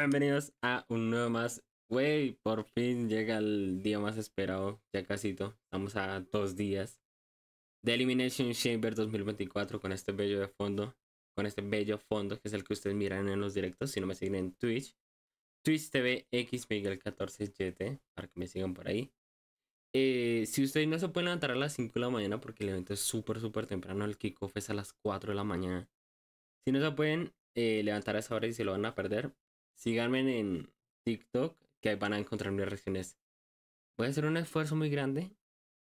Bienvenidos a un nuevo más. Wey, por fin llega el día más esperado, ya casito. Estamos a dos días de Elimination Chamber 2024 con este bello de fondo, con este bello fondo que es el que ustedes miran en los directos. Si no me siguen en Twitch, Twitch TV X Miguel 14 jt para que me sigan por ahí. Eh, si ustedes no se pueden levantar a las 5 de la mañana porque el evento es súper, súper temprano, el kickoff es a las 4 de la mañana. Si no se pueden eh, levantar a esa hora y se lo van a perder, síganme en TikTok, que ahí van a encontrar mis reacciones. Voy a hacer un esfuerzo muy grande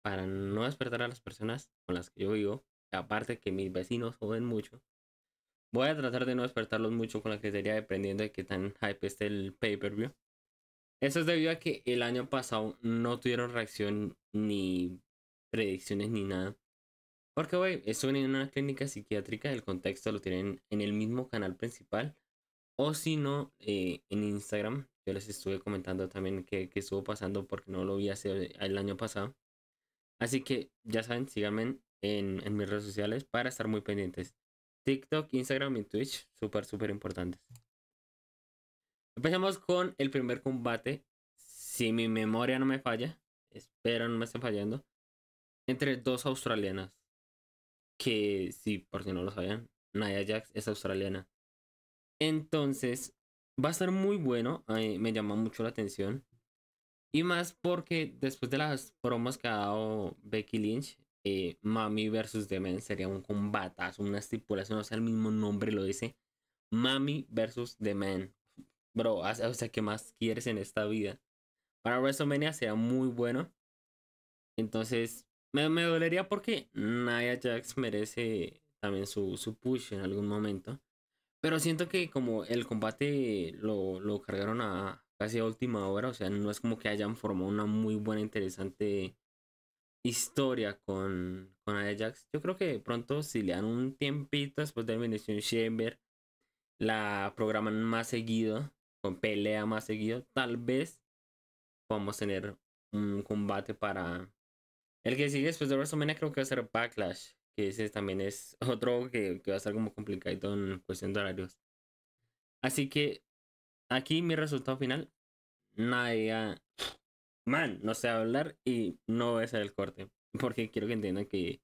para no despertar a las personas con las que yo vivo, aparte que mis vecinos joden mucho. Voy a tratar de no despertarlos mucho con la sería dependiendo de qué tan hype esté el pay-per-view. Eso es debido a que el año pasado no tuvieron reacción ni predicciones ni nada. Porque, güey, viene en una clínica psiquiátrica, el contexto lo tienen en el mismo canal principal. O si no, eh, en Instagram, yo les estuve comentando también que, estuvo pasando porque no lo vi hace el año pasado. Así que ya saben, síganme en, en mis redes sociales para estar muy pendientes. TikTok, Instagram y Twitch, súper, súper importantes. Empezamos con el primer combate. Si mi memoria no me falla, espero no me esté fallando, entre dos australianas. Que, sí, por si no lo sabían, Naya Jax es australiana. Entonces, va a ser muy bueno. Eh, me llama mucho la atención. Y más porque después de las promos que ha dado Becky Lynch, eh, Mami versus The Man sería un combate una estipulación. O sea, el mismo nombre lo dice. Mami versus The Man. Bro, o sea, ¿qué más quieres en esta vida? Para WrestleMania sería muy bueno. Entonces, me, dolería porque Nia Jax merece también su, su push en algún momento. Pero siento que como el combate lo, cargaron a casi última hora, o sea, no es como que hayan formado una muy buena, interesante historia con, con Ajax. Yo creo que pronto si le dan un tiempito después de la Chamber, la programan más seguido, con pelea más seguido, tal vez podamos tener un combate para... El que sigue después de WrestleMania creo que va a ser Backlash ese también es otro que, va a ser como complicado en cuestión de horarios. Así que aquí mi resultado final, nadie, man, no sé hablar y no voy a hacer el corte, porque quiero que entiendan que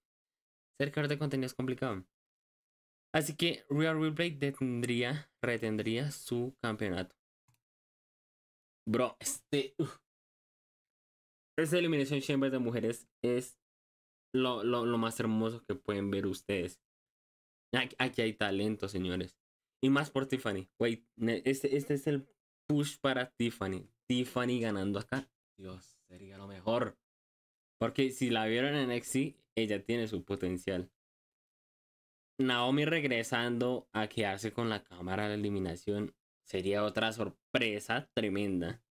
ser creador de contenido es complicado. Así que Real break detendría, retendría su campeonato. Bro, este. es Elimination eliminación chamber de mujeres es lo, más hermoso que pueden ver ustedes. Aquí, aquí, hay talento, señores. Y más por Tiffany. Wait, este, este es el push para Tiffany. Tiffany ganando acá. Dios, sería lo mejor. Porque si la vieron en XC, ella tiene su potencial. Naomi regresando a quedarse con la cámara de eliminación sería otra sorpresa tremenda.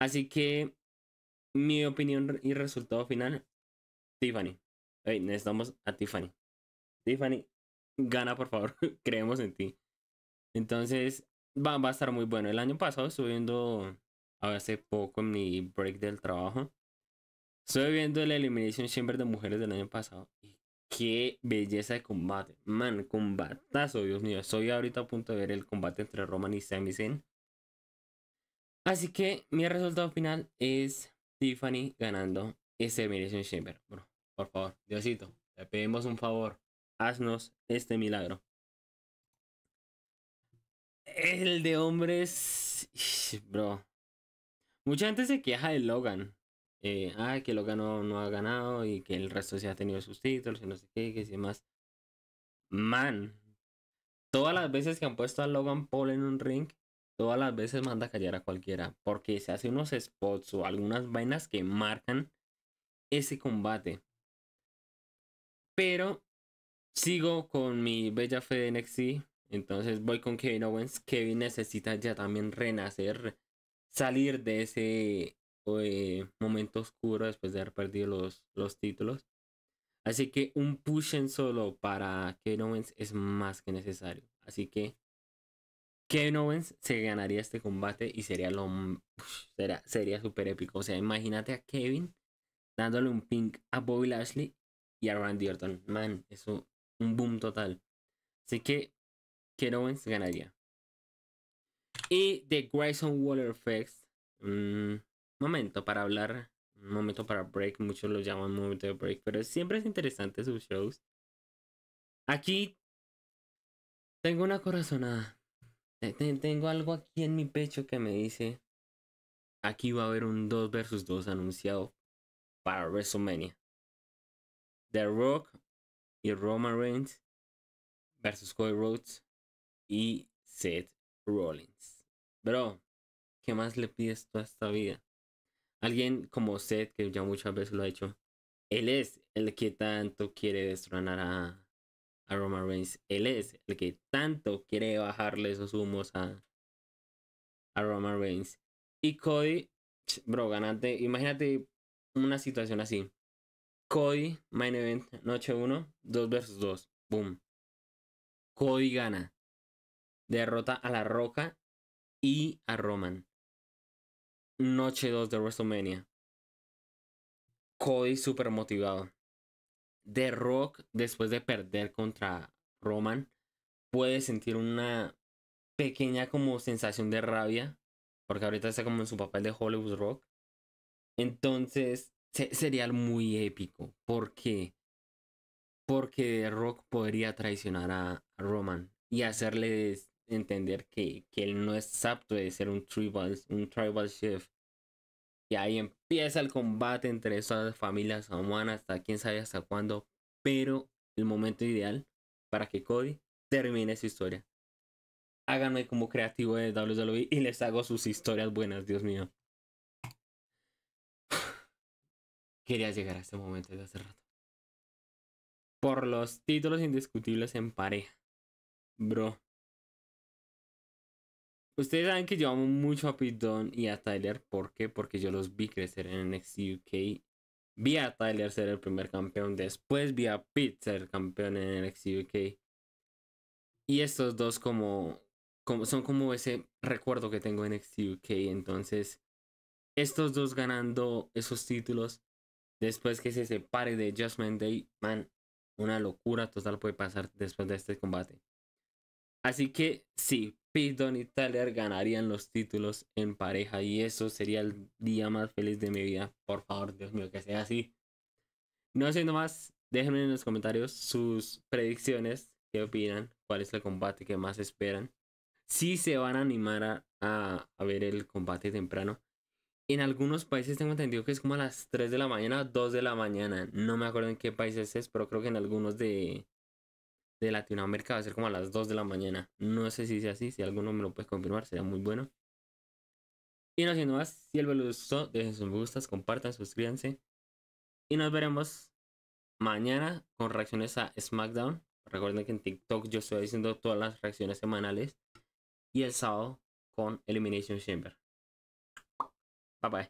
Así que mi opinión y resultado final Tiffany. Hey, necesitamos a Tiffany. Tiffany, gana por favor, creemos en ti. Entonces, va, a estar muy bueno. El año pasado estuve viendo, hace poco en mi break del trabajo, estuve viendo el Elimination Chamber de mujeres del año pasado. Y qué belleza de combate. Man, combatazo, Dios mío. Estoy ahorita a punto de ver el combate entre Roman y Sami Así que mi resultado final es Tiffany ganando este un Chamber. Bro, por favor, Diosito, le pedimos un favor. Haznos este milagro. El de hombres. Bro. Mucha gente se queja de Logan. ah, que Logan no, ha ganado y que el resto se ha tenido sus títulos y no sé qué, que sí más. Man. Todas las veces que han puesto a Logan Paul en un ring, todas las veces manda a callar a cualquiera. Porque se hace unos spots o algunas vainas que marcan ese combate. Pero sigo con mi bella fe de NXT. Entonces voy con Kevin Owens. Kevin necesita ya también renacer, salir de ese eh, momento oscuro después de haber perdido los, los títulos. Así que un push en solo para Kevin Owens es más que necesario. Así que Kevin Owens se ganaría este combate y sería lo sería, sería súper épico. O sea, imagínate a Kevin dándole un pink a Bobby Lashley y a Randy Orton. Man, eso, un boom total. Así que Ken ganaría. Y de Grayson Waller Effects. un mm, momento para hablar. Un momento para break. Muchos lo llaman momento de break. Pero siempre es interesante sus shows. Aquí tengo una corazonada. Tengo algo aquí en mi pecho que me dice. Aquí va a haber un 2 versus 2 anunciado para WrestleMania. The Rock y Roman Reigns versus Cody Rhodes y Seth Rollins. Bro, ¿qué más le pides toda esta vida? Alguien como Seth, que ya muchas veces lo ha hecho, él es el que tanto quiere destronar a, Roman Reigns. Él es el que tanto quiere bajarle esos humos a, a Roman Reigns. Y Cody, bro, ganante. Imagínate una situación así. Cody, main event, noche 1, 2 versus 2. Boom. Cody gana. Derrota a La Roca y a Roman. Noche 2 de WrestleMania. Cody super motivado. The Rock, después de perder contra Roman, puede sentir una pequeña como sensación de rabia. Porque ahorita está como en su papel de Hollywood Rock. Entonces, sería muy épico. ¿Por qué? Porque Rock podría traicionar a, Roman y hacerle entender que, él no es apto de ser un tribal, un tribal chef. Y ahí empieza el combate entre esas familias humanas hasta quién sabe hasta cuándo. Pero el momento ideal para que Cody termine su historia. Háganme como creativo de WWE y les hago sus historias buenas, Dios mío. Quería llegar a este momento de hace rato. Por los títulos indiscutibles en pareja. Bro. Ustedes saben que yo amo mucho a Pit Don y a Tyler. ¿Por qué? Porque yo los vi crecer en NXT UK. Vi a Tyler ser el primer campeón. Después vi a Pete ser campeón en NXT UK. Y estos dos como, como son como ese recuerdo que tengo en NXT UK. Entonces, estos dos ganando esos títulos después que se separe de Judgment Day, man, una locura total puede pasar después de este combate. Así que sí, Piton y Tyler ganarían los títulos en pareja y eso sería el día más feliz de mi vida. Por favor, Dios mío, que sea así. No haciendo más, déjenme en los comentarios sus predicciones, qué opinan, cuál es el combate que más esperan. Si se van a animar a ver el combate temprano. En algunos países tengo entendido que es como a las 3 de la mañana, 2 de la mañana. No me acuerdo en qué países es, pero creo que en algunos de, Latinoamérica va a ser como a las 2 de la mañana. No sé si sea así, si alguno me lo puede confirmar, sería muy bueno. Y no siendo más, si el video les gustó, dejen sus me gustas, compartan, suscríbanse. Y nos veremos mañana con reacciones a SmackDown. Recuerden que en TikTok yo estoy haciendo todas las reacciones semanales. Y el sábado con Elimination Chamber. Bye bye.